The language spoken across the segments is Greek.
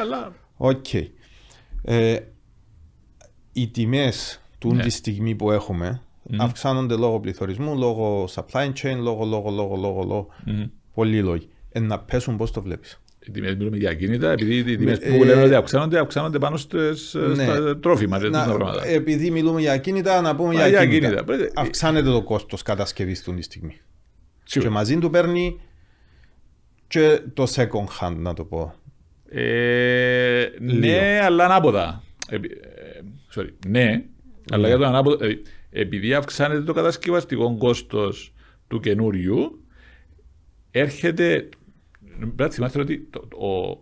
Αλλά... Οκ. Ε, οι τιμές του ναι. τη στιγμή που έχουμε ναι. αυξάνονται λόγω πληθωρισμού, λόγω supply chain, λόγω, λόγω, λόγω, λόγο, λόγο. Ναι. Πολλοί λόγοι. Ε, να πέσουν πώς το βλέπεις. Οι τιμές μιλούμε για κίνητα, επειδή οι τιμές που λένε ε, ότι αυξάνονται, αυξάνονται πάνω στα τρόφιμα. Επειδή μιλούμε για κίνητα, να πούμε για, για κίνητα. Αυξάνεται το κόστος κατασκευής του τη στιγμή. Και μαζί του παίρνει και το second hand, να το πω. Ε, ναι, αλλά ανάποδα. Ε, ε, ναι, αλλά ναι. για το ανάποδα. Επειδή αυξάνεται το κατασκευαστικό κόστος του καινούριου, έρχεται. Πρέπει να θυμάστε ότι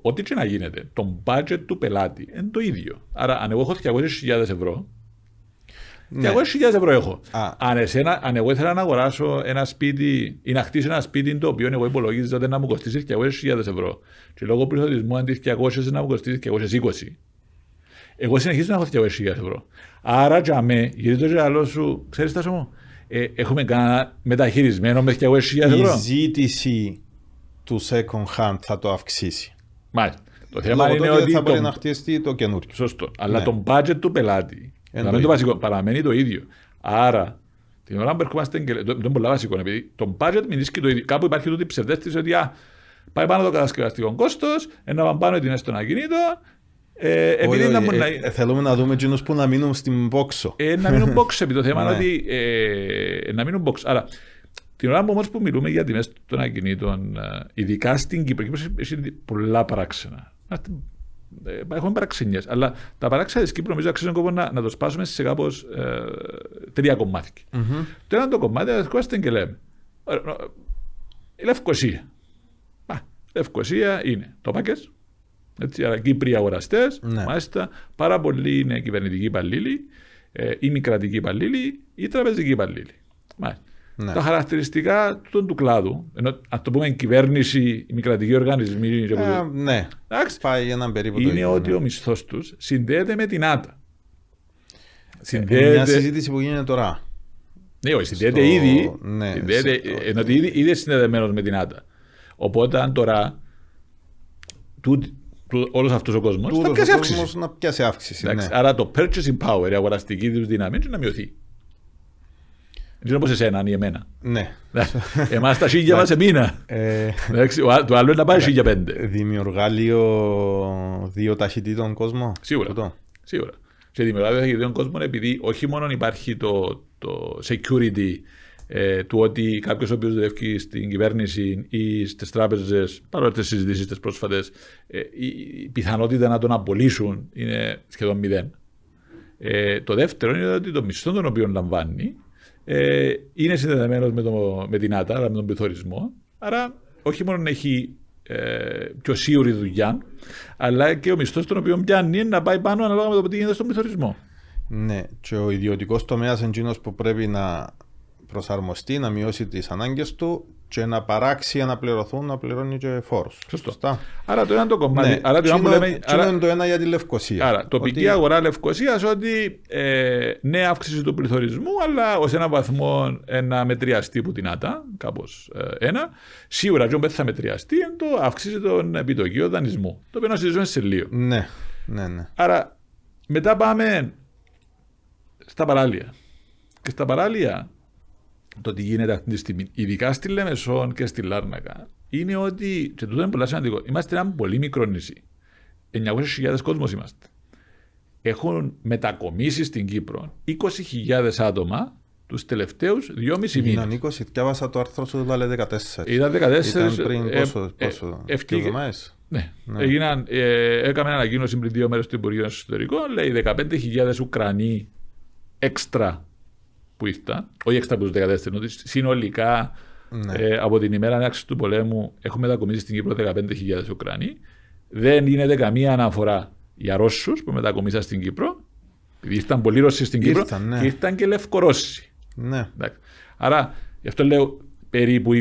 ό,τι και να γίνεται, το budget του πελάτη είναι το ίδιο. Άρα, αν εγώ έχω 200.000 ευρώ και εγώ 1.000 ναι. ευρώ έχω. Αν, αν εγώ ήθελα να αγοράσω ένα σπίτι ή να χτίσω ένα σπίτι το οποίο εγώ υπολογίζω ότι να μου κοστίσει και εγώ 1.000 ευρώ. Και λόγω πληθωρισμού αντί και εγώ να μου κοστίσει και εγώ 20. Εγώ συνεχίζω να έχω και ευρώ. Άρα για με, γιατί το γυαλό σου, ξέρεις τα μου, ε, έχουμε κανένα μεταχειρισμένο με και εγώ ευρώ. Η ζήτηση του second hand θα το αυξήσει. Μάλιστα. Το θέμα Λόγω είναι ότι. Θα μπορεί να χτιστεί το καινούριο. Σωστό. Αλλά ναι. το budget του πελάτη είναι το βασικό. Παραμένει το ίδιο. Άρα, την ώρα που ερχόμαστε και το, είναι πολύ βασικό. Επειδή το budget μιλήσει το ίδιο. Κάπου υπάρχει τούτη ψευδέστηση ότι α, πάει πάνω το κατασκευαστικό κόστος, ένα πάνω πάνω τιμέ στον ακινήτο... Ε, επειδή όχι, όχι, να... Ε, ε, θέλουμε να δούμε εκείνους που να μείνουν στην πόξο. Ε, να μείνουν πόξο επειδή το θέμα είναι ναι. ότι ε, να μείνουν πόξο. Άρα, την ώρα όμως που μιλούμε για τιμές των ακινήτων, ε, ειδικά στην Κύπρο, έχει πολλά παράξενα. Ε, έχουμε παραξενιές. Αλλά τα παράξενα της Κύπρου νομίζω αξίζουν κόπο να, να το σπάσουμε σε κάπως ε, τρία κομμάτια. Mm-hmm. Το ένα το κομμάτι ερχόμαστε και λέμε. Ε, ε, η Λευκοσία. Α, Λευκοσία είναι το πάκε. Έτσι, αλλά Κύπροι αγοραστές, ναι. μάλιστα πάρα πολλοί είναι κυβερνητικοί υπαλλήλοι, ε, ή κρατικοί υπαλλήλοι ή τραπεζικοί υπαλλήλοι. Μάλιστα ναι. τα χαρακτηριστικά του, του κλάδου. Ενώ, αν το πούμε κυβέρνηση, οι μη κρατικοί οργανισμοί. Ε, ναι, Εντάξει, πάει έναν περίπου Είναι ότι ναι. ο μισθός τους συνδέεται με την ΑΤΑ. Ε, συνδέεται... Μια συζήτηση που γίνεται τώρα. Ναι, όχι, συνδέεται στο... ήδη. Ναι, συνδέεται... Στο... Ε, ενώ ήδη, ήδη συνδεδεμένος με την ΑΤΑ. Οπότε αν τώρα του, όλος αυτός ο κόσμος θα πιάσει αύξηση. Να πιάσει αύξηση ναι. Άρα το purchasing power, η αγοραστική τους δύναμη, να μειωθεί. Δεν είναι όπως εσένα, ή εμένα. Ναι. Εμάς τα σίγια μας ναι. μήνα. Ε, το άλλο είναι να πάει ε, σίγια πέντε. λίγο δύο ταχυτήτων κόσμο. Σίγουρα. Σίγουρα. Σε δύο ταχυτήτων κόσμο επειδή όχι μόνο υπάρχει το, το security ε, του ότι κάποιος ο οποίος δουλεύει στην κυβέρνηση ή στις τράπεζες, παρόλε τις συζητήσεις τις πρόσφατες, η πιθανότητα να τον απολύσουν είναι σχεδόν μηδέν. Ε, το δεύτερο είναι ότι το μισθό τον οποίο λαμβάνει ε, είναι συνδεδεμένος με, με την άτα, αλλά με τον πληθωρισμό. Άρα όχι μόνο να έχει ε, πιο σίγουρη δουλειά, αλλά και ο μισθός τον οποίο πιάνει να πάει πάνω ανάλογα με το τι γίνεται στον πληθωρισμό. Ναι, και ο ιδιωτικός τομέας εντζήνο που πρέπει να προσαρμοστεί, να μειώσει τις ανάγκες του και να παράξει να πληρωθούν, να πληρώνει και φόρους. Σωστά. Άρα το ένα το κομμάτι. Ναι. Άρα το ένα Άρα... είναι το ένα για τη Λευκοσία. Άρα τοπική ότι... αγορά Λευκοσίας ότι ε, ναι, αύξηση του πληθωρισμού, αλλά ως ένα βαθμό ε, να μετριαστεί που την άτα, κάπως ε, ένα. Σίγουρα δεν θα μετριαστεί, είναι το αύξηση των επιτοκίων δανεισμού. Το οποίο συζητούμε σε λίγο. Ναι. ναι, ναι. Άρα μετά πάμε στα παράλια. Και στα παράλια το τι γίνεται αυτή τη στιγμή, ειδικά στη Λεμεσόν και στη Λάρνακα, είναι ότι, και τούτο είναι πολύ σημαντικό, είμαστε ένα πολύ μικρό νησί. 900.000 κόσμος είμαστε. Έχουν μετακομίσει στην Κύπρο 20.000 άτομα τους τελευταίους 2,5 μήνε. Ήταν 20, διάβασα το άρθρο σου, ήταν 14. Ήταν 14. Ήταν πριν ε, πόσο, ε, πόσο ε, Ναι. ναι. Έγιναν, ε, ανακοίνωση πριν δύο μέρες του Υπουργείου Εσωτερικών, λέει 15.000 Ουκρανοί έξτρα που ήρθαν, όχι 14 συνολικά ναι. ε, από την ημέρα ανάξη του πολέμου έχουν μετακομίσει στην Κύπρο 15.000 Ουκρανοί. Δεν γίνεται καμία αναφορά για Ρώσους που μετακομίσαν στην Κύπρο, επειδή ήρθαν πολλοί Ρώσοι στην Κύπρο, ήρθαν, ναι. και ήρθαν και Λευκορώσοι. Ναι. Άρα, γι' αυτό λέω περίπου 20.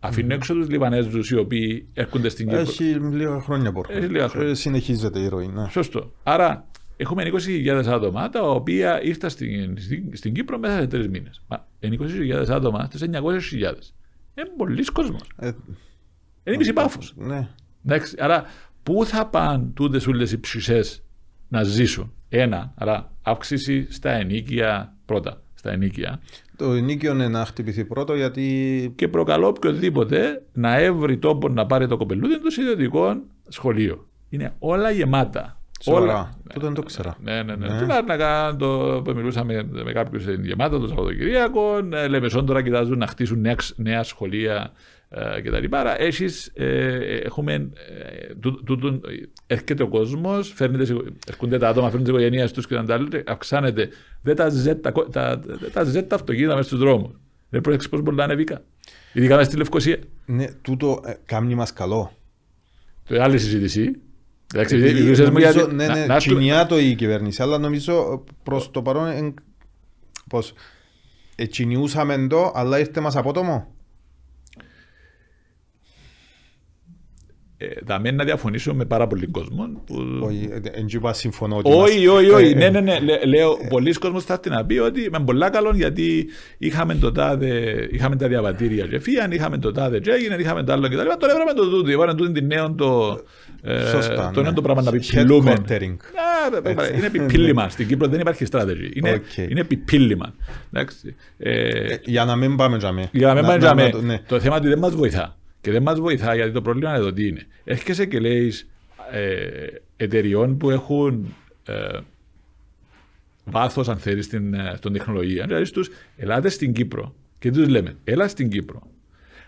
Αφήνω ναι. έξω τους Λιβανέζους οι οποίοι έρχονται στην Κύπρο. Έχει λίγα χρόνια που έρχονται. Ε, συνεχίζεται η ροή. Ναι. Σωστό. Άρα Έχουμε 20.000 άτομα τα οποία ήρθαν στην, στην, στην Κύπρο μέσα σε τρεις μήνες. Μα 20.000 άτομα στι 900.000. Ε, ε, είναι πολλοί κόσμος. είναι μισή Ναι. άρα πού θα πάνε τούτε όλες οι ψυχές να ζήσουν. Ένα, άρα αύξηση στα ενίκια πρώτα. Στα ενίκια. Το ενίκιο είναι να χτυπηθεί πρώτο γιατί. Και προκαλώ οποιοδήποτε να έβρει τόπο να πάρει το κοπελούδι του ιδιωτικό σχολείο. Είναι όλα γεμάτα. Όλα. Τούτο δεν το ξέρα. Ναι, ναι, ναι. ναι. να κάνω που μιλούσαμε με κάποιους γεμάτο των το Σαββατοκυριακό. Ε, Λεμεσόν τώρα κοιτάζουν να χτίσουν νέα σχολεία ε, κτλ. Άρα ε, έχουμε. Ε, έρχεται ο κόσμος, έρχονται τα άτομα, φέρνουν τις οικογένειές τους και τα αυξάνεται. Δεν τα ζέτει τα αυτοκίνητα μέσα στους δρόμους. Δεν πρόκειται πώς μπορεί να ανεβήκα. Ειδικά μέσα στη Λευκοσία. Ναι, τούτο κάμνι μας καλό. Το άλλη συζήτηση Εντάξει, νομίζω, νομίζω, ναι, ναι να, κοινιά το η κυβέρνηση, αλλά νομίζω προς το παρόν, πώς, ε, κοινιούσαμε το, αλλά ήρθε μας απότομο. Δαμέ ε, να διαφωνήσω με πάρα πολλοί κόσμο. Όχι, δεν ε, συμφωνώ. Όχι, όχι, όχι. Ε, ναι, ναι, ναι. Λέω, πολλοί κόσμοι θα έρθει να πει ότι με πολλά καλό γιατί είχαμε, το τάδε, είχαμε τα διαβατήρια και φύγαν, είχαμε το τάδε και έγινε, είχαμε το άλλο κτλ. Τώρα έπρεπε το τούτο. Είπαμε το νέο το. Σωστά, το νέο ναι. το πράγμα να επιπυλούμε. Είναι επιπύλημα. Στην Κύπρο δεν υπάρχει strategy. Είναι, είναι επιπύλημα. Για να μην πάμε τζαμί. Για να μην πάμε τζαμί. Ναι. Το θέμα ότι δεν μας βοηθά. Και δεν μας βοηθάει γιατί το πρόβλημα εδώ τι είναι. Έρχεσαι και λέεις ε, εταιριών που έχουν ε, βάθος, αν θέλεις, στην, στον ε, τεχνολογία. Δηλαδή του, ελάτε στην Κύπρο. Και τους λέμε, έλα στην Κύπρο.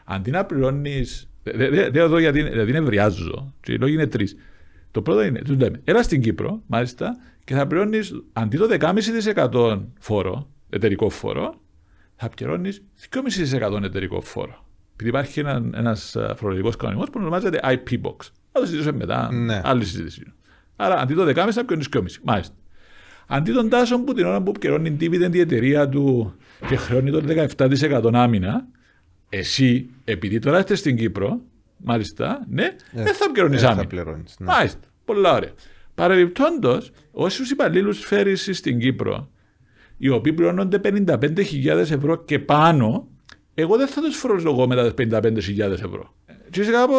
Αντί να πληρώνει. Δεν εδώ γιατί δηλαδή ευριάζω, Οι λόγοι είναι τρεις. Το πρώτο είναι, τους λέμε, έλα στην Κύπρο, μάλιστα, και θα πληρώνεις αντί το 10,5% φόρο, εταιρικό φόρο, θα πληρώνεις 2,5% εταιρικό φόρο. Επειδή υπάρχει ένα ένας ε, φορολογικός κανονισμός που ονομάζεται IP Box. Θα το συζητήσουμε μετά, ναι. άλλη συζήτηση. Άρα αντί το 10,5 θα πιώνεις 2,5. Μάλιστα. Αντί των τάσεων που την ώρα που πληρώνει dividend η εταιρεία του και χρεώνει το 17% άμυνα, εσύ, επειδή τώρα είστε στην Κύπρο, μάλιστα, ναι, ε, δεν θα πληρώνεις ε, άμυνα. Πληρώνεις, ναι. Μάλιστα. Πολύ ωραία. Παρεμπιπτόντως, όσους υπαλλήλους φέρεις στην Κύπρο, οι οποίοι πληρώνονται 55.000 ευρώ και πάνω, εγώ δεν θα τους φορολογώ μετά τις 55.000 ευρώ. Τι είσαι κάπως.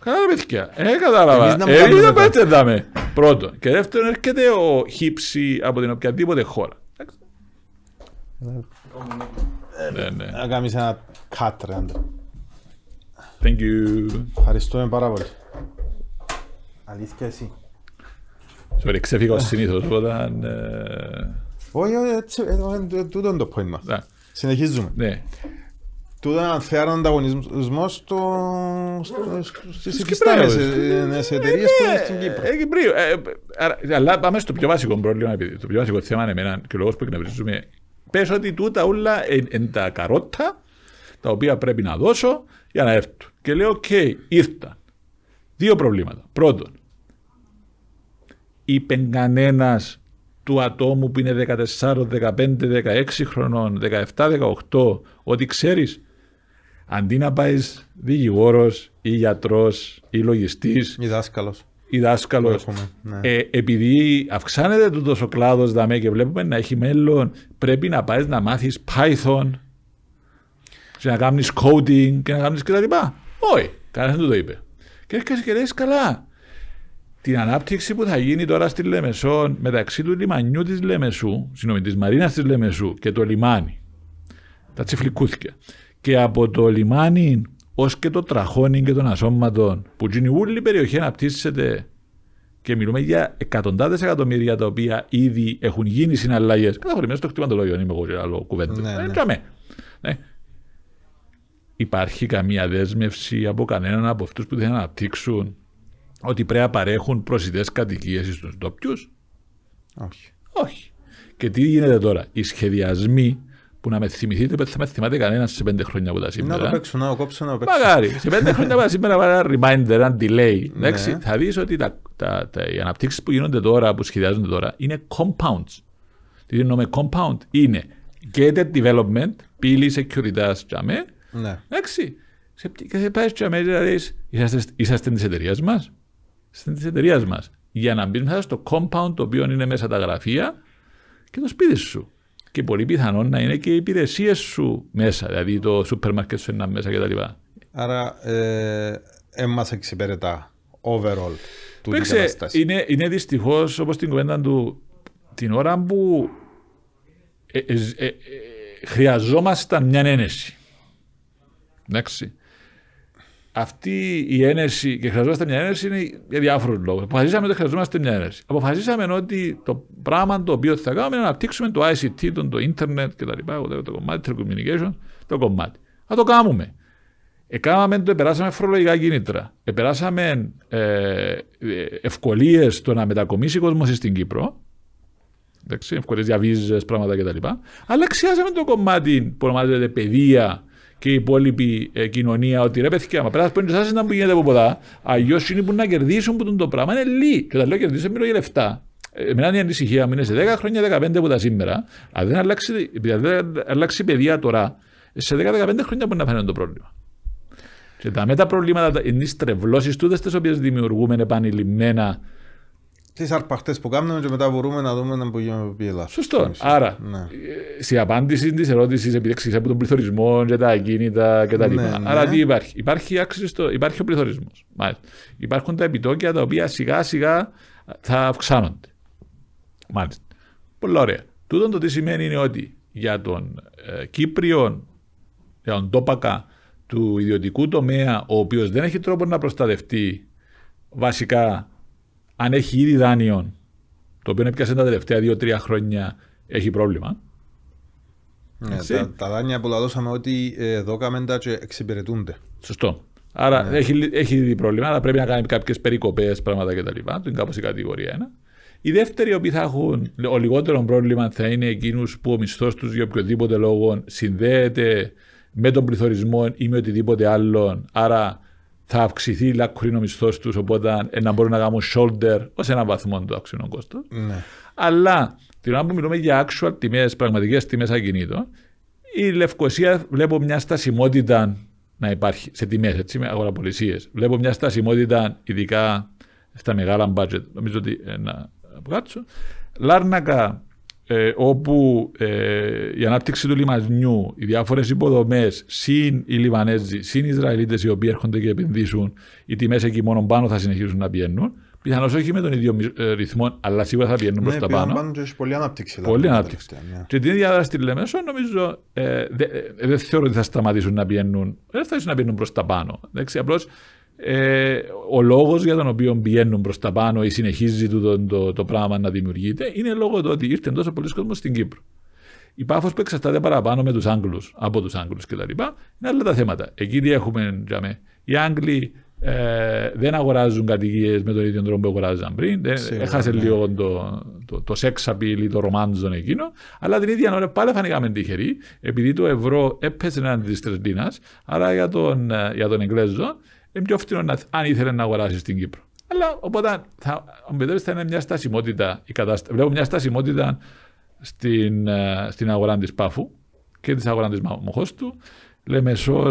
Καλά, παιδιά. Ε, κατάλαβα. Εμείς δεν πάτε Πρώτον. Και δεύτερον, έρχεται ο χύψη από την οποιαδήποτε χώρα. Ε, ναι, ναι, Να κάνεις ένα cut, ρε. Thank you. Ευχαριστούμε πάρα πολύ. Αλήθεια εσύ. Sorry, ξέφυγα ως συνήθως όταν... Ε, όχι, ε, τούτο είναι το point ναι. Συνεχίζουμε. Ναι. Του είναι ανθέαρο ανταγωνισμό στι υφιστάμενε ε, ε, εταιρείες που είναι στην Κύπρο. Ε, ε Κυπρίου. αλλά πάμε στο πιο βασικό πρόβλημα, επειδή το πιο βασικό θέμα είναι εμένα και ο λόγος που εκνευρίζουμε. Πες ότι τούτα όλα είναι τα καρότα τα οποία πρέπει να δώσω για να έρθω. Και λέω, οκ, ήρθαν ήρθα. Δύο προβλήματα. Πρώτον, είπε κανένας του ατόμου που είναι 14, 15, 16 χρονών, 17, 18, ότι ξέρεις Αντί να πάεις δικηγόρος ή γιατρός ή λογιστής. Ή δάσκαλος. Ή δάσκαλος. Ναι. Ε, επειδή αυξάνεται τούτος ο κλάδος δαμέ και βλέπουμε να έχει μέλλον, πρέπει να πάεις να μάθεις Python και να κάνεις coding και να κάνεις κτλ. Όχι, κανένας δεν το είπε. Και έρχεσαι και λες καλά. Την ανάπτυξη που θα γίνει τώρα στη Λεμεσό μεταξύ του λιμανιού της Λεμεσού, συγγνώμη, της Μαρίνας της Λεμεσού και το λιμάνι. Τα τσιφλικούθηκε και από το λιμάνι ως και το τραχόνι και των ασώματων που την όλη περιοχή αναπτύσσεται και μιλούμε για εκατοντάδες εκατομμύρια τα οποία ήδη έχουν γίνει συναλλαγές. Καταχωρημένε στο λόγων είμαι εγώ άλλο κουβέντα. Ναι, ε, ναι. ναι. Υπάρχει καμία δέσμευση από κανέναν από αυτούς που θέλουν να αναπτύξουν ότι πρέπει να παρέχουν προσιτές κατοικίες στους ντόπιους. Όχι. Όχι. Και τι γίνεται τώρα, οι σχεδιασμοί που να με θυμηθείτε, δεν θα με θυμάται κανένας σε πέντε χρόνια από τα σήμερα. Να το παίξω, να το κόψω, να το παίξω. Μαγάρι, Σε πέντε χρόνια από τα σήμερα, ένα reminder, ένα delay. Ναι. Θα δεις ότι τα, τα, τα, οι αναπτύξεις που γίνονται τώρα, που σχεδιάζονται τώρα, είναι compounds. Τι εννοώ με compound, είναι gated development, πύλη security, τζαμέ. Ναι. Εντάξει. Και σε πάεις στο αμέσω να δηλαδή, είσαστε της εταιρείας μας. Είσαστε της εταιρείας μας. Για να μπεις μέσα στο compound το οποίο είναι μέσα τα γραφεία και το σπίτι σου και πολύ πιθανόν να είναι και οι υπηρεσίες σου μέσα, δηλαδή το σούπερ μάρκετ σου είναι μέσα κτλ. Άρα, ε, ε εξυπηρετά overall του Παίξε, είναι, είναι δυστυχώς όπως την κουβέντα του την ώρα που ε, ε, ε, ε χρειαζόμασταν μια ένεση. Εντάξει αυτή η ένεση και χρειαζόμαστε μια ένεση είναι για διάφορους λόγους. Αποφασίσαμε ότι χρειαζόμαστε μια ένεση. Αποφασίσαμε ότι το πράγμα το οποίο θα κάνουμε είναι να αναπτύξουμε το ICT, το, το Internet κτλ. Το κομμάτι, Communication, το κομμάτι. Θα το κάνουμε. Εκάναμε το, επεράσαμε φορολογικά κίνητρα. Επεράσαμε ε, ε ευκολίες στο να μετακομίσει ο κόσμος στην Κύπρο. Ευκολίες για πράγματα κτλ. Αλλά εξιάζαμε το κομμάτι που ονομάζεται παιδεία και η υπόλοιπη ε, κοινωνία ότι ρε παιδιά, μα πρέπει να πέντε να πηγαίνετε από ποτά. Αλλιώς είναι που να κερδίσουν που το πράγμα είναι λί. Και όταν λέω κερδίσουν, μιλώ για λεφτά. Ε, εμένα είναι η ανησυχία μου είναι σε 10 χρόνια, 15 από τα σήμερα. Αν δεν αλλάξει, δεν αλλάξει η παιδεία τώρα, σε 10-15 χρόνια μπορεί να φαίνεται το πρόβλημα. Και τα μεταπροβλήματα, οι στρεβλώσεις τούτες, τις οποίες δημιουργούμε επανειλημμένα τις αρπαχτές που κάνουμε και μετά μπορούμε να δούμε να μπορούμε να Ελλάδα. Σωστό. Άρα, ναι. Ε, στην απάντηση της ερώτησης, επειδή από τον πληθωρισμό για τα ακίνητα κτλ. Ναι, ναι. Άρα, τι υπάρχει. Υπάρχει, άξιστο, υπάρχει ο πληθωρισμός. Υπάρχουν τα επιτόκια τα οποία σιγά σιγά θα αυξάνονται. Μάλιστα. Πολύ ωραία. Τούτο το τι σημαίνει είναι ότι για τον ε, Κύπριο, για τον τόπακα του ιδιωτικού τομέα, ο οποίος δεν έχει τρόπο να προστατευτεί βασικά αν έχει ήδη δάνειο, το οποίο έπιασε τα τελευταία δύο-τρία χρόνια, έχει πρόβλημα. Ναι, τα, τα, δάνεια που δώσαμε ότι ε, τα και εξυπηρετούνται. Σωστό. Άρα ναι. έχει, έχει ήδη πρόβλημα, αλλά πρέπει να κάνει κάποιες περικοπές, πράγματα κτλ. Του είναι κάπως η κατηγορία 1. Οι δεύτεροι που οποίοι θα έχουν ο λιγότερο πρόβλημα θα είναι εκείνους που ο μισθός τους για οποιοδήποτε λόγο συνδέεται με τον πληθωρισμό ή με οτιδήποτε άλλο. Άρα θα αυξηθεί η λακκουρίνο μισθό τους, οπότε ε, να μπορούν να κάνουν shoulder ως έναν βαθμό το άξιον κόστο. Ναι. Αλλά την ώρα που μιλούμε για actual τιμές, πραγματικές τιμές ακινήτων, η Λευκοσία βλέπω μια στασιμότητα να υπάρχει σε τιμές, έτσι, με αγοραπολισίες. Βλέπω μια στασιμότητα, ειδικά στα μεγάλα budget. Νομίζω ότι ε, να Λάρνακα ε, όπου ε, η ανάπτυξη του λιμανιού, οι διάφορες υποδομές, συν οι Λιβανέζοι, συν οι Ισραηλίτες οι οποίοι έρχονται και επενδύσουν, οι τιμές εκεί μόνο πάνω θα συνεχίσουν να πιένουν. Πιθανώς όχι με τον ίδιο ε, ρυθμό, αλλά σίγουρα θα πιένουν ναι, προ τα πάνω. πάνω έχει πολύ ανάπτυξη. Δηλαδή, πολύ ανάπτυξη. Ναι. Και την ίδια δράση στη Λεμέσο, νομίζω, ε, ε, ε δεν δε θεωρώ ότι θα σταματήσουν να πιένουν. Δεν θα να πιένουν προς τα πάνω. Ε, ο λόγος για τον οποίο πηγαίνουν προς τα πάνω ή συνεχίζει το, το, το, το πράγμα να δημιουργείται είναι λόγω του ότι ήρθε τόσο πολλοί κόσμος στην Κύπρο. Η πάφος που εξαρτάται παραπάνω με τους Άγγλους, από τους Άγγλους κτλ. είναι άλλα τα θέματα. Εκεί τι έχουμε, οι Άγγλοι ε, δεν αγοράζουν κατοικίες με τον ίδιο τρόπο που αγοράζαν πριν. Δεν, έχασε ναι. λίγο το, το, το σεξ απειλή, το ρομάντζον εκείνο. Αλλά την ίδια ώρα πάλι φανήκαμε τυχεροί, επειδή το ευρώ έπεσε εναντί της Τρεντίνα, άρα για τον, ε, για τον Εγγλέζο είναι πιο φθηνό να, αν ήθελε να αγοράσει στην Κύπρο. Αλλά οπότε θα, θα είναι μια στασιμότητα η Βλέπω μια στασιμότητα στην, ε, στην αγορά της Πάφου και της αγοράς της του. Λέμε σως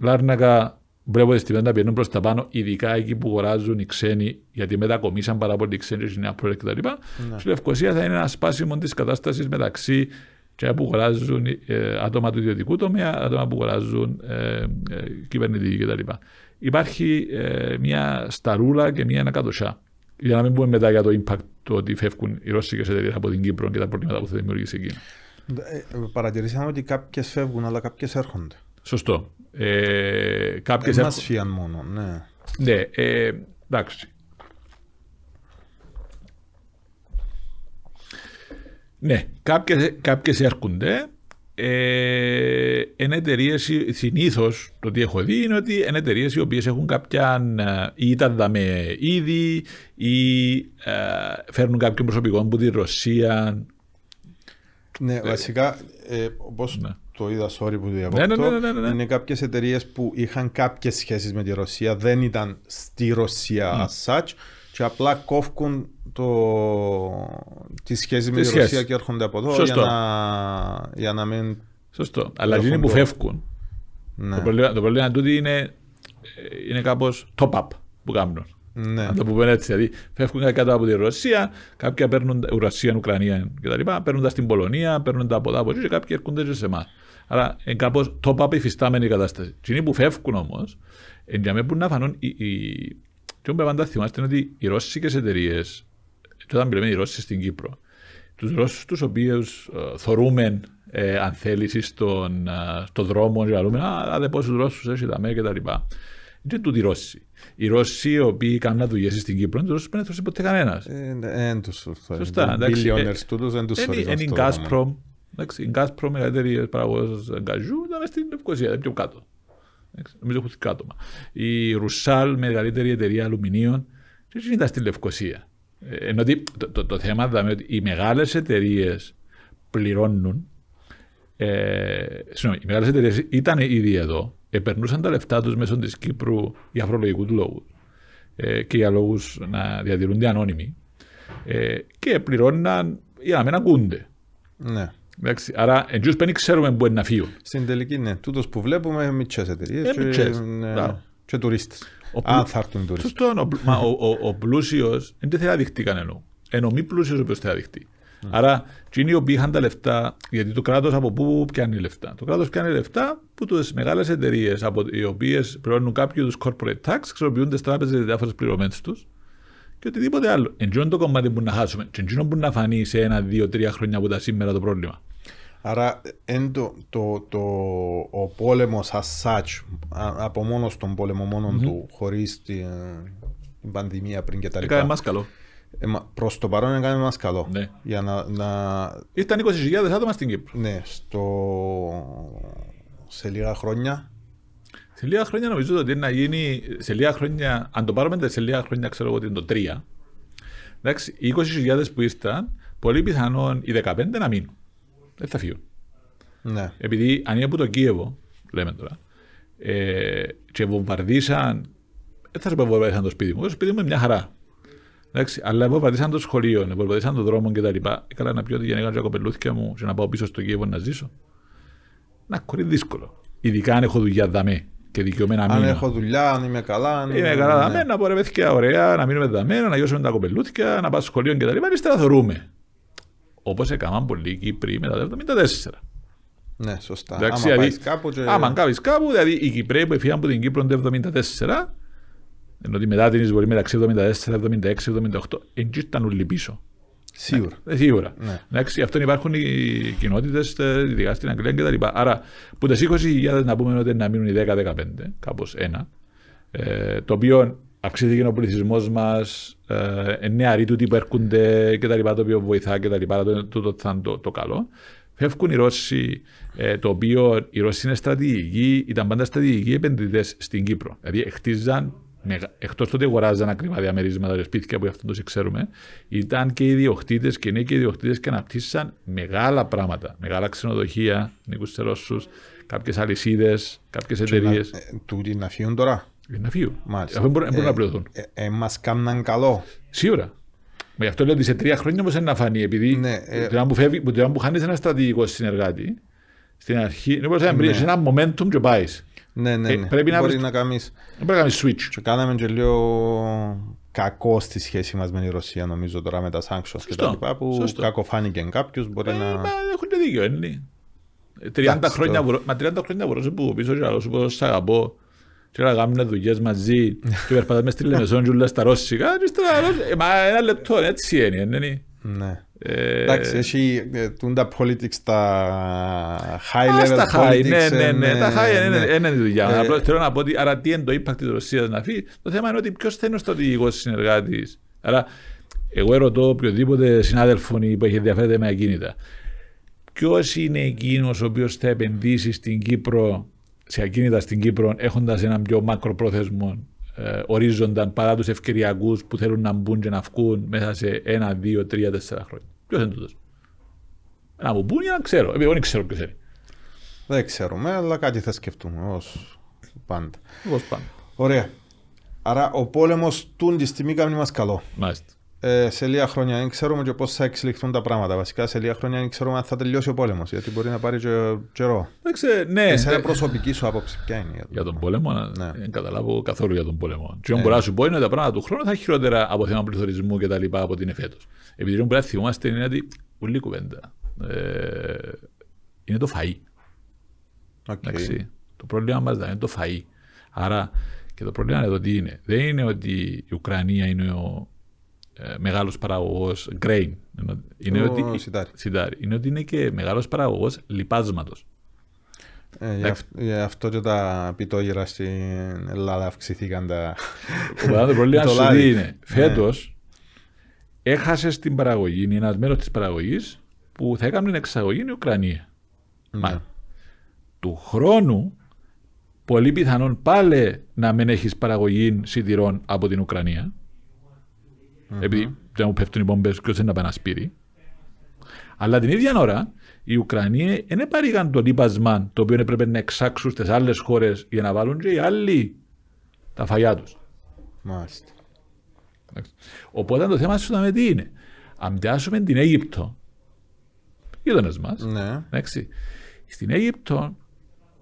Λάρνακα βλέπω ότι βέντα να πηγαίνουν προς τα πάνω, ειδικά εκεί που αγοράζουν οι ξένοι, γιατί μετακομίσαν πάρα πολύ οι ξένοι οι νέα project κτλ. Ναι. Στη Λευκοσία θα είναι ένα σπάσιμο της κατάστασης μεταξύ και που αγοράζουν ε, άτομα του ιδιωτικού τομέα, άτομα που αγοράζουν ε, ε, κυβερνητικοί κτλ υπάρχει ε, μια σταρούλα και μια ανακατοσιά. Για να μην πούμε μετά για το impact το ότι φεύγουν οι ρώσικε εταιρείε από την Κύπρο και τα προβλήματα που θα δημιουργήσει εκεί. Ε, ε Παρατηρήσαμε ότι κάποιες φεύγουν, αλλά κάποιες έρχονται. Σωστό. Ε, κάποιες έρχονται. φύγαν μόνο, ναι. Ναι, ε, εντάξει. Ναι, κάποιες, κάποιες έρχονται, ε, εταιρείε συνήθως το τι έχω δει είναι ότι είναι εταιρείες οι οποίες έχουν κάποια ε, ή ήταν δαμέ ήδη ή ε, φέρνουν κάποιον προσωπικό από τη Ρωσία. Ναι, ε, βασικά ε, όπως ναι. το είδα, sorry που ναι ναι ναι, ναι, ναι, ναι, είναι κάποιες εταιρείες που είχαν κάποιες σχέσεις με τη Ρωσία, δεν ήταν στη Ρωσία mm. as such και απλά κόφκουν το... τη σχέση με τη Ρωσία και έρχονται από εδώ Σωστό. για να, για να μην. Σωστό. Αλλά είναι που φεύγουν. Ναι. Το πρόβλημα, το πρόβλημα τούτη είναι, είναι κάπως top-up που κάνουν. Ναι. Αν το πούμε έτσι. Δηλαδή φεύγουν κάτω από τη Ρωσία, κάποια παίρνουν Ρωσία, Ουκρανία κτλ. Παίρνουν τα στην Πολωνία, παίρνουν τα από εδώ και κάποιοι έρχονται σε εμάς. Άρα είναι κάπως top-up υφιστάμενη η κατάσταση. Τι είναι που φεύγουν όμως, για μένα που να φανούν οι, οι, και μου πάντα θυμάστε ότι οι ρώσικες εταιρείες, όταν μιλάμε οι Ρώσοι στην Κύπρο, τους Ρώσους τους οποίους ε, θορούμε ε, αν θέλεις στον, ε, στο δρόμο να λέμε «Α, δε πόσους Ρώσους έχει τα μέρη» και τα λοιπά. Είναι τούτοι οι Ρώσοι. Οι Ρώσοι οι οποίοι κάνουν δουλειές στην Κύπρο, δεν τους Ρώσους έθωσε ποτέ κανένας. Δεν ε, του Σωστά. Οι billionaires τούτου δεν του Είναι η Gazprom. Η Gazprom, μεγαλύτερη παραγωγή Γκάζου, ήταν στην Ευκοσία, πιο κάτω. Νομίζω έχουν άτομα. Η Ρουσάλ, μεγαλύτερη εταιρεία αλουμινίων, δεν ήταν στη Λευκοσία. Ε, ενώ το, θέμα είναι ότι οι μεγάλες εταιρείες πληρώνουν. Ε, συγγνώμη, οι μεγάλες εταιρείες ήταν ήδη εδώ, επερνούσαν τα λεφτά τους μέσω της Κύπρου για αφρολογικού λόγου ε, και για λόγους να διατηρούνται ανώνυμοι. Ε, και πληρώναν για να μην ακούνται. Ναι. Εντάξει, άρα, εντός πέντε ξέρουμε που είναι να φύγουν. Στην τελική, ναι. Τούτος που βλέπουμε είναι μικρέ εταιρείες ε, και, ναι, και τουρίστες. Ο Αν θα έρθουν τουρίστες. Σωστό, ο, ο, ο, ο πλούσιος δεν θέλει να δειχτεί κανέναν. Ενώ μη πλούσιος ο οποίος θέλει να δειχτεί. Mm. Άρα, είναι οι οποίοι είχαν τα λεφτά, γιατί το κράτος από πού πιάνει λεφτά. Το κράτος πιάνει λεφτά που τι μεγάλες εταιρείες, οι οποίες πληρώνουν κάποιο τους corporate tax, χρησιμοποιούν τι τράπεζες για διάφορες πληρωμές τους και οτιδήποτε άλλο. Εντζόν το κομμάτι που να χάσουμε. Και εντζόν που να φανεί σε ένα, δύο, τρία χρόνια από τα σήμερα το πρόβλημα. Άρα το, το, το, ο πόλεμος as such, από μόνος τον πολεμο μόνο μόνον mm-hmm. του, χωρίς ε, την, πανδημία πριν και τα λοιπά. Έκανε μας καλό. Ε, προς το παρόν έκανε μας καλό. Ναι. Για να, να... Ήταν 20.000 άτομα στην Κύπρο. Ναι, στο... σε λίγα χρόνια σε λίγα χρόνια νομίζω ότι είναι να γίνει, σε λίγα χρόνια, αν το πάρουμε σε λίγα χρόνια ξέρω ότι είναι το 3, εντάξει, οι 20.000 που ήρθαν, πολύ πιθανόν οι 15 να μείνουν. Δεν θα φύγουν. Ναι. Επειδή αν είναι από το Κίεβο, λέμε τώρα, ε, και βομβαρδίσαν, δεν θα σου βομβαρδίσαν το σπίτι μου, το σπίτι μου είναι μια χαρά. Εντάξει, αλλά βομβαρδίσαν το σχολείο, βομβαρδίσαν το δρόμο κτλ. Έκανα να πιω ότι γενικά τα κοπελούθια μου για να πάω πίσω στο Κίεβο να ζήσω. Να, κουρεί δύσκολο. Ειδικά αν έχω δουλειά δαμέ και δικαιωμένα μήνα. Αν έχω δουλειά, αν είμαι καλά. Αν είμαι καλά, ναι. δαμένα, ωραία, να μείνουμε δαμένα, να γιώσουμε τα κοπελούθια, να πάω σχολείο κτλ. Ύστερα θεωρούμε. Όπως έκαναν πολλοί Κύπροι μετά το 1974. Ναι, σωστά. Εντάξει, άμα δηλαδή, κάπου. Και... κάβεις κάπου, δηλαδή οι Κυπρέοι που έφυγαν από την Κύπρο το 1974, ενώ ότι μετά την εισβολή μεταξύ 1974-1976-1978, εκεί όλοι πίσω. Σίγουρα. Σίγουρα. Ναι. ναι. υπάρχουν οι κοινότητες, ειδικά στην Αγγλία κτλ. Άρα, που τι 20.000 να πούμε ότι να μείνουν οι 10-15, κάπως ένα, ε, το οποίο αυξήθηκε ο πληθυσμός μας, ε, νεαροί του που έρχονται κτλ. Το οποίο βοηθά κτλ. Τούτο θα το, το καλό. Φεύγουν οι Ρώσοι, ε, το οποίο οι Ρώσοι είναι στρατηγικοί, ήταν πάντα στρατηγικοί επενδυτές στην Κύπρο. Δηλαδή, χτίζαν ναι, εκτό ότι αγοράζαν ακριβά διαμερίσματα και σπίτια που αυτό το ξέρουμε, ήταν και οι ιδιοκτήτες και νέοι και οι ιδιοκτήτες και αναπτύσσαν μεγάλα πράγματα. Μεγάλα ξενοδοχεία, νίκου σε Ρώσους, κάποιες αλυσίδες, κάποιες εταιρείες. Ε, του την αφήνουν τώρα. Την ε, αφήνουν. Μάλιστα. Αυτό μπορούν να ε, πληρωθούν. Μα κάναν καλό. Σίγουρα. γι' αυτό λέω ότι σε τρία χρόνια όμως να φανεί, επειδή το να που χάνεις ένα στρατηγικό συνεργάτη, στην αρχή, είναι ναι. ένα momentum και πάεις. Ναι, ναι, ε, ναι. πρέπει να, Μπορεί να κάνεις... Πρέπει να κάνεις switch. Και κάναμε και λίγο κακό στη σχέση μας με τη Ρωσία νομίζω τώρα με τα sanctions και τα λοιπά που Σωστό. κακοφάνηκε κάποιος μπορεί ε, να... Έχουν και δίκιο, έννοι. 30 ε, χρόνια, μα 30 χρόνια μπορώ που πίσω και άλλο, σου πω σ' αγαπώ και να κάνουμε δουλειές μαζί και περπατάμε στη Λεμεσόν και όλα στα Ρώσικα και ύστερα, μα ένα λεπτό, έτσι είναι, είναι. Ναι. Ε, Εντάξει, έχει ε, τα politics, τα high level τα high, politics. Ναι, ναι, ναι, ε, τα high ναι, είναι η δουλειά. Ε... Απλώς θέλω να πω ότι άρα τι είναι το impact της Ρωσίας να φύγει. Το θέμα είναι ότι ποιος θα είναι ο στρατηγικός συνεργάτης. Άρα εγώ ερωτώ οποιοδήποτε συνάδελφο που έχει ενδιαφέρεται με ακίνητα. Ποιος είναι εκείνος ο οποίος θα επενδύσει στην Κύπρο, σε ακίνητα στην Κύπρο, έχοντας έναν πιο μακροπρόθεσμο ε, ορίζονταν παρά τους ευκαιριακού που θέλουν να μπουν και να βγουν μέσα σε ένα, δύο, τρία, τέσσερα χρόνια. Ποιος είναι τούτος. Να μου μπουν ή να ξέρω. Επειδή δεν ξέρω ποιος είναι. Δεν ξέρουμε, αλλά κάτι θα σκεφτούμε ως πάντα. Ως πάντα. Ωραία. Άρα ο πόλεμος τούν τη στιγμή κάνει μας καλό. Μάλιστα ε, σε λίγα χρόνια δεν ξέρουμε και πώς θα εξελιχθούν τα πράγματα. Βασικά σε λίγα χρόνια δεν ξέρουμε αν θα τελειώσει ο πόλεμος, γιατί μπορεί να πάρει και καιρό. ξέρω, ναι. Εσένα προσωπική σου άποψη, ποια είναι. Για τον, για τον πόλεμο, ε, ναι. δεν καταλάβω καθόλου για τον πόλεμο. Τι ναι. μπορεί να σου πω είναι ότι τα πράγματα του χρόνου θα χειρότερα από θέμα πληθωρισμού λοιπά από είναι φέτο. Επειδή μπορεί να θυμάστε είναι ότι πολύ κουβέντα. Ε, είναι το φα. Okay. Εντάξει, το πρόβλημα μας είναι το φα. Άρα και το πρόβλημα εδώ τι είναι. Δεν είναι ότι η Ουκρανία είναι ο ε, μεγάλος παραγωγός grain. Είναι ότι, Είναι ότι είναι και μεγάλος παραγωγός λιπάσματος. Ε, γι, αυ- γι' αυτό και τα πιτόγερα στην Ελλάδα αυξηθήκαν τα... το πρόβλημα σου είναι. Ναι. Φέτος ε. έχασες την παραγωγή, είναι ένας μέρος της παραγωγής που θα έκανε την εξαγωγή η Ουκρανία. Ναι. Μα, του χρόνου πολύ πιθανόν πάλι να μην έχεις παραγωγή σιδηρών από την Ουκρανία επειδή πρέπει πέφτουν οι μπόμπε, και δεν πάει να Αλλά την ίδια ώρα, οι Ουκρανοί δεν παρήγαν το λίπασμα το οποίο έπρεπε να εξάξουν στις άλλες χώρες για να βάλουν και οι άλλοι τα φαγιά τους. Μάλιστα. Οπότε το θέμα σου με τι είναι. Αν πιάσουμε την Αίγυπτο, γείτονες μας, ναι. στην Αίγυπτο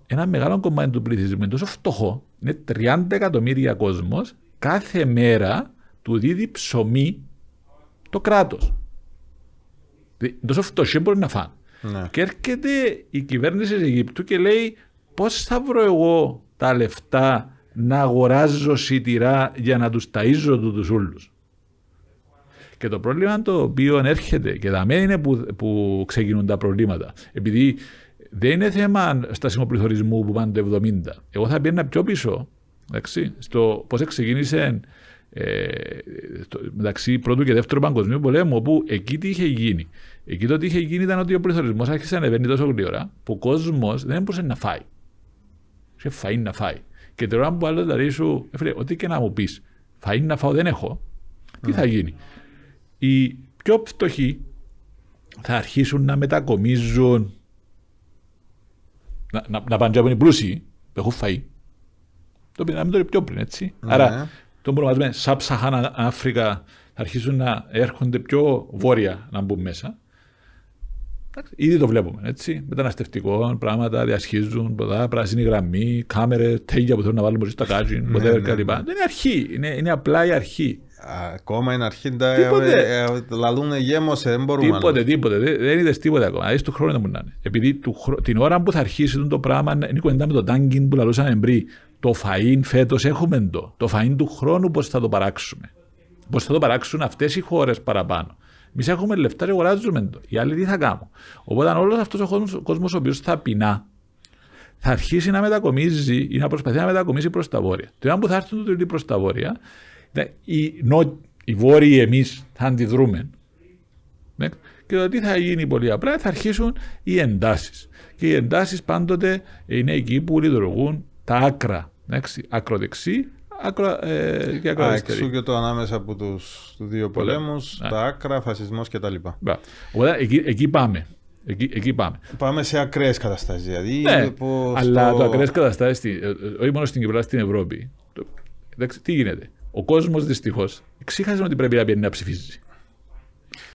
ένα μεγάλο κομμάτι του πληθυσμού είναι τόσο φτωχό, είναι 30 εκατομμύρια κόσμος κάθε μέρα του δίδει ψωμί το κράτος. Τόσο φτωχή μπορεί να φάνε. Ναι. Και έρχεται η κυβέρνηση της Αιγύπτου και λέει πώς θα βρω εγώ τα λεφτά να αγοράζω σιτηρά για να τους ταΐζω του τους ούλους. Και το πρόβλημα το οποίο έρχεται και τα είναι που, που ξεκινούν τα προβλήματα. Επειδή δεν είναι θέμα στασιμοπληθωρισμού που πάνε το 70. Εγώ θα πήρνα πιο πίσω, στο πώς ξεκίνησε ε, μεταξύ πρώτου και δεύτερου παγκοσμίου πολέμου, όπου εκεί τι είχε γίνει. Εκεί το τι είχε γίνει ήταν ότι ο πληθωρισμός άρχισε να ανεβαίνει τόσο γρήγορα που ο κόσμος δεν μπορούσε να φάει. Είχε φαΐ να φάει. Και τώρα που άλλο δηλαδή σου, έφερε, ό,τι και να μου πεις, φαΐ να φάω δεν έχω, τι θα ναι. γίνει. Οι πιο φτωχοί θα αρχίσουν να μετακομίζουν. Να, να, να πάνε πλούσιοι που έχουν φαΐ. Το πιθανόν τώρα πιο πριν, έτσι. Ναι. Άρα που ονομάζουμε Αφρικά θα αρχίζουν να έρχονται πιο βόρεια να μπουν μέσα. Ήδη το βλέπουμε, έτσι. Μεταναστευτικό, πράγματα διασχίζουν, ποτά, πράσινη γραμμή, κάμερες, τέλεια που θέλουν να βάλουν μπροστά στα κάτζιν, ποτέ ναι, κλπ. Ναι. Δεν είναι αρχή, είναι, είναι απλά η αρχή. Ακόμα είναι Τα ε, ε, ε, λαλούν γέμωσε, δεν μπορούμε τίποτε, Τίποτε, τίποτε, δεν είδες τίποτα ακόμα, δεις του χρόνου δεν μπορεί να είναι. Επειδή του, την ώρα που θα αρχίσει το πράγμα, είναι κοντά με το τάγκιν που λαλούσαν εμπρί, το φαΐν φέτος έχουμε το, το φαΐν του χρόνου πώς θα το παράξουμε. Πώς θα το παράξουν αυτές οι χώρες παραπάνω. Εμείς έχουμε λεφτά και αγοράζουμε το. Οι άλλοι τι θα κάνουν. Οπότε όλος αυτός ο κόσμος ο οποίος θα πεινά, θα αρχίσει να μετακομίζει ή να προσπαθεί να μετακομίσει προς τα βόρεια. Το ένα που θα έρθουν τρίτο προς τα βόρεια, οι, νο, οι βόρειοι εμείς θα αντιδρούμε. Ναι. Και το τι θα γίνει πολύ απλά, θα αρχίσουν οι εντάσεις. Και οι εντάσεις πάντοτε είναι εκεί που λειτουργούν τα άκρα. Εντάξει, ακροδεξί ακρα, ε, και ακροαριστερή. Εξού και το ανάμεσα από τους δύο πολέμους, ναι. τα άκρα, φασισμός κτλ. Οπότε εκεί, εκεί πάμε. Εκεί, εκεί πάμε. Πάμε σε ακραίες καταστάσεις. Δηλαδή, ναι, αλλά το, το ακραίες καταστάσεις, ε, ε, όχι μόνο στην Κυπρά, στην Ευρώπη. Το... Εντάξει, τι γίνεται. Ο κόσμος δυστυχώς εξήχασε ότι πρέπει να πηγαίνει να ψηφίζει.